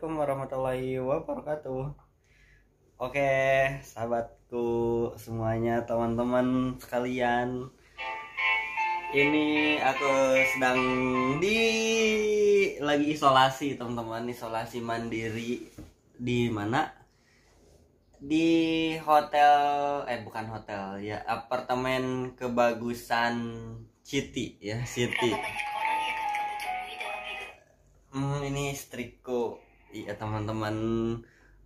Assalamualaikum warahmatullahi wabarakatuh Oke sahabatku semuanya teman-teman sekalian Ini aku sedang di lagi isolasi teman-teman Isolasi mandiri di mana? Di hotel, eh bukan hotel ya Apartemen kebagusan City ya City Hmm, ini istriku iya teman-teman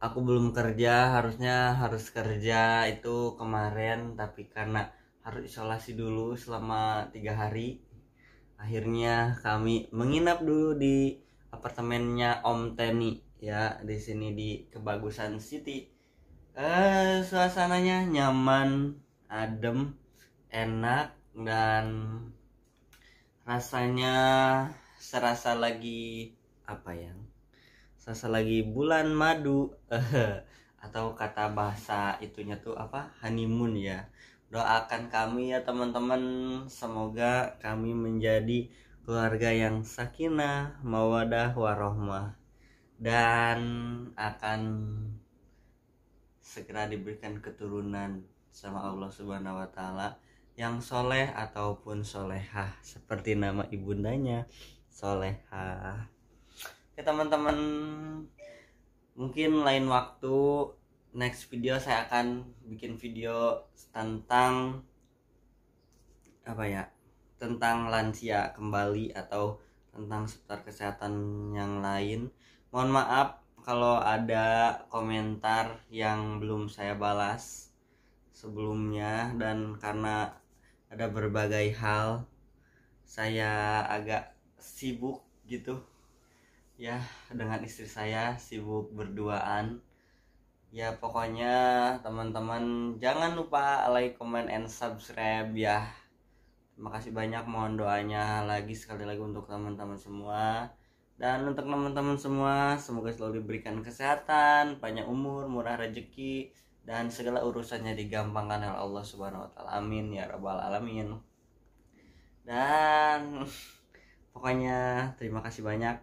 aku belum kerja harusnya harus kerja itu kemarin tapi karena harus isolasi dulu selama tiga hari akhirnya kami menginap dulu di apartemennya Om Teni ya di sini di kebagusan City eh suasananya nyaman adem enak dan rasanya serasa lagi apa yang selagi bulan madu atau kata bahasa itunya tuh apa honeymoon ya doakan kami ya teman-teman semoga kami menjadi keluarga yang sakinah mawadah warohmah dan akan segera diberikan keturunan sama Allah Subhanahu wa taala yang soleh ataupun solehah seperti nama ibundanya solehah ke teman-teman mungkin lain waktu next video saya akan bikin video tentang apa ya tentang lansia kembali atau tentang seputar kesehatan yang lain mohon maaf kalau ada komentar yang belum saya balas sebelumnya dan karena ada berbagai hal saya agak sibuk gitu ya dengan istri saya sibuk berduaan ya pokoknya teman-teman jangan lupa like comment and subscribe ya terima kasih banyak mohon doanya lagi sekali lagi untuk teman-teman semua dan untuk teman-teman semua semoga selalu diberikan kesehatan banyak umur murah rezeki dan segala urusannya digampangkan oleh Allah Subhanahu wa taala amin ya rabbal alamin dan pokoknya terima kasih banyak